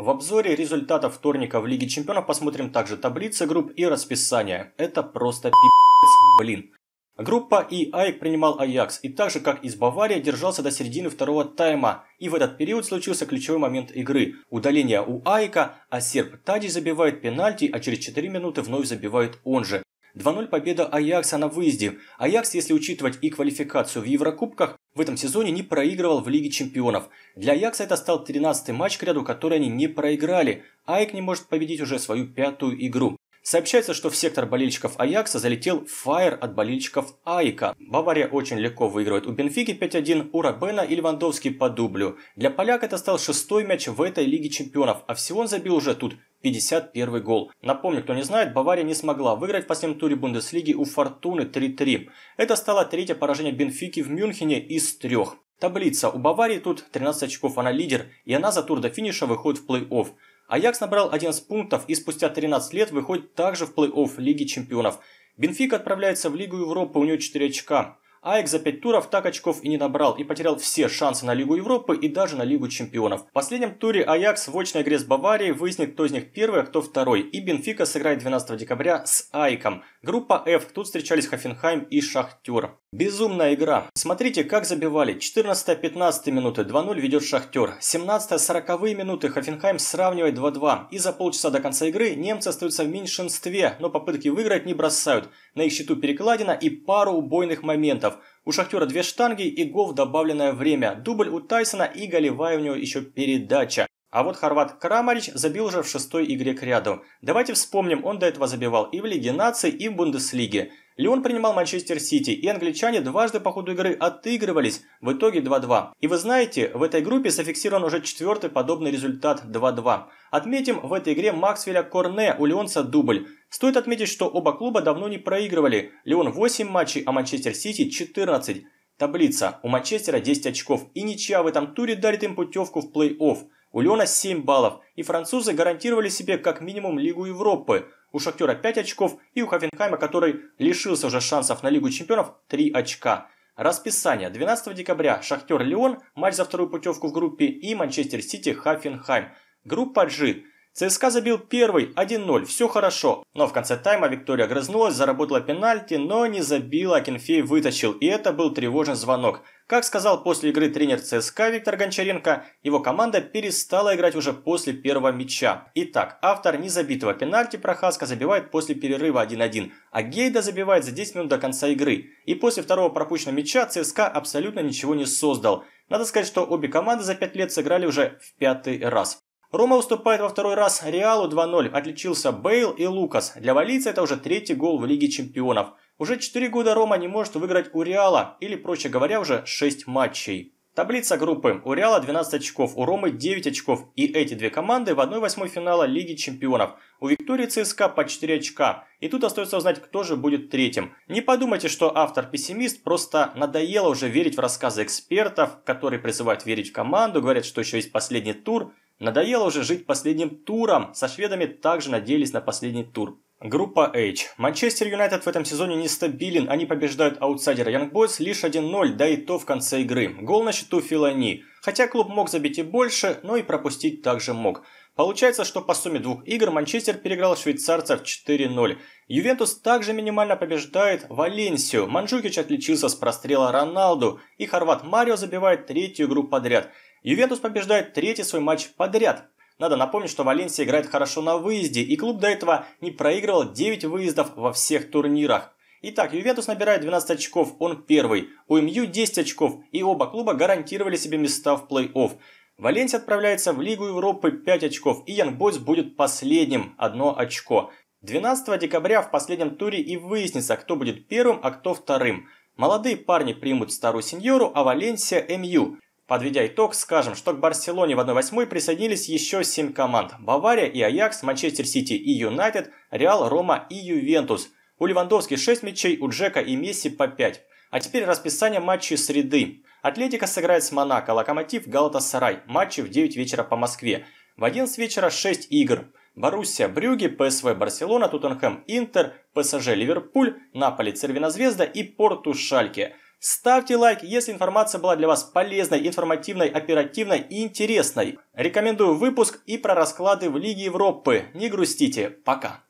В обзоре результатов вторника в Лиге Чемпионов посмотрим также таблицы групп и расписание. Это просто пи***ц, блин. Группа И Айк принимал Аякс и так же, как из Баварии, держался до середины второго тайма. И в этот период случился ключевой момент игры. Удаление у Айка, а серб Тади забивает пенальти, а через 4 минуты вновь забивает он же. 2-0 победа Аякса на выезде. Аякс, если учитывать и квалификацию в Еврокубках, в этом сезоне не проигрывал в Лиге чемпионов. Для Аякса это стал 13-й матч к ряду, который они не проиграли. Айк не может победить уже свою пятую игру. Сообщается, что в сектор болельщиков Аякса залетел фаер от болельщиков Айка. Бавария очень легко выигрывает у Бенфики 5-1, у Рабена и Левандовский по дублю. Для поляка это стал шестой мяч в этой Лиге чемпионов, а всего он забил уже тут 51 гол. Напомню, кто не знает, Бавария не смогла выиграть в последнем туре Бундеслиги у Фортуны 3-3. Это стало третье поражение Бенфики в Мюнхене из трех. Таблица. У Баварии тут 13 очков, она лидер, и она за тур до финиша выходит в плей-офф. Аякс набрал 11 пунктов и спустя 13 лет выходит также в плей-офф Лиги Чемпионов. Бенфика отправляется в Лигу Европы, у нее 4 очка. Аек за 5 туров так очков и не набрал и потерял все шансы на Лигу Европы и даже на Лигу Чемпионов. В последнем туре Аякс в очной игре с Баварией выяснит, кто из них первый, а кто второй. И Бенфика сыграет 12 декабря с Айком. Группа F, тут встречались Хофенхайм и Шахтер. Безумная игра. Смотрите, как забивали. 14-15 минуты 2-0 ведет Шахтер. 17-40 минуты Хофенхайм сравнивает 2-2. И за полчаса до конца игры немцы остаются в меньшинстве, но попытки выиграть не бросают. На их счету перекладина и пару убойных моментов. У Шахтера две штанги и гол в добавленное время. Дубль у Тайсона и голевая у него еще передача. А вот хорват Крамарич забил уже в шестой игре к ряду. Давайте вспомним, он до этого забивал и в Лиге наций, и в Бундеслиге. Леон принимал Манчестер Сити, и англичане дважды по ходу игры отыгрывались, в итоге 2-2. И вы знаете, в этой группе зафиксирован уже четвертый подобный результат 2-2. Отметим в этой игре Максвеля Корне, у Леонса дубль. Стоит отметить, что оба клуба давно не проигрывали. Леон 8 матчей, а Манчестер Сити 14. Таблица. У Манчестера 10 очков, и ничья в этом туре дарит им путевку в плей-офф. У Леона 7 баллов, и французы гарантировали себе как минимум Лигу Европы. У Шахтера 5 очков, и у Хофенхайма, который лишился уже шансов на Лигу Чемпионов, 3 очка. Расписание. 12 декабря Шахтер Леон, матч за вторую путевку в группе, и Манчестер Сити Хаффенхайм. Группа G. ЦСКА забил первый, 1-0, все хорошо. Но в конце тайма Виктория грызнулась, заработала пенальти, но не забила, а Кенфей вытащил. И это был тревожный звонок. Как сказал после игры тренер ЦСКА Виктор Гончаренко, его команда перестала играть уже после первого мяча. Итак, автор незабитого пенальти Прохаска забивает после перерыва 1-1, а Гейда забивает за 10 минут до конца игры. И после второго пропущенного мяча ЦСКА абсолютно ничего не создал. Надо сказать, что обе команды за 5 лет сыграли уже в пятый раз. Рома уступает во второй раз Реалу 2-0. Отличился Бейл и Лукас. Для валийца это уже третий гол в Лиге чемпионов. Уже 4 года Рома не может выиграть у Реала, или, проще говоря, уже 6 матчей. Таблица группы. У Реала 12 очков, у Ромы 9 очков. И эти две команды в 1-8 финала Лиги Чемпионов. У Виктории ЦСКА по 4 очка. И тут остается узнать, кто же будет третьим. Не подумайте, что автор-пессимист просто надоело уже верить в рассказы экспертов, которые призывают верить в команду, говорят, что еще есть последний тур – Надоело уже жить последним туром, со шведами также надеялись на последний тур. Группа H. Манчестер Юнайтед в этом сезоне нестабилен, они побеждают аутсайдера Young Boys лишь 1-0, да и то в конце игры. Гол на счету Филани. Хотя клуб мог забить и больше, но и пропустить также мог. Получается, что по сумме двух игр Манчестер переиграл швейцарцев 4-0. Ювентус также минимально побеждает Валенсию. Манжукич отличился с прострела Роналду. И хорват Марио забивает третью игру подряд – Ювентус побеждает третий свой матч подряд. Надо напомнить, что Валенсия играет хорошо на выезде, и клуб до этого не проигрывал 9 выездов во всех турнирах. Итак, Ювентус набирает 12 очков, он первый. У МЮ 10 очков, и оба клуба гарантировали себе места в плей-офф. Валенсия отправляется в Лигу Европы 5 очков, и Янгбойс будет последним, одно очко. 12 декабря в последнем туре и выяснится, кто будет первым, а кто вторым. Молодые парни примут старую сеньору, а Валенсия – МЮ. Подведя итог, скажем, что к Барселоне в 1-8 присоединились еще 7 команд. Бавария и Аякс, Манчестер Сити и Юнайтед, Реал, Рома и Ювентус. У Левандовски 6 мячей, у Джека и Месси по 5. А теперь расписание матчей среды. Атлетика сыграет с Монако, Локомотив, Галатасарай. Матчи в 9 вечера по Москве. В 11 вечера 6 игр. Боруссия, Брюги, ПСВ, Барселона, Тоттенхэм, Интер, ПСЖ, Ливерпуль, Наполи, Цервинозвезда и Порту, Шальке. Ставьте лайк, если информация была для вас полезной, информативной, оперативной и интересной. Рекомендую выпуск и про расклады в Лиге Европы. Не грустите, пока.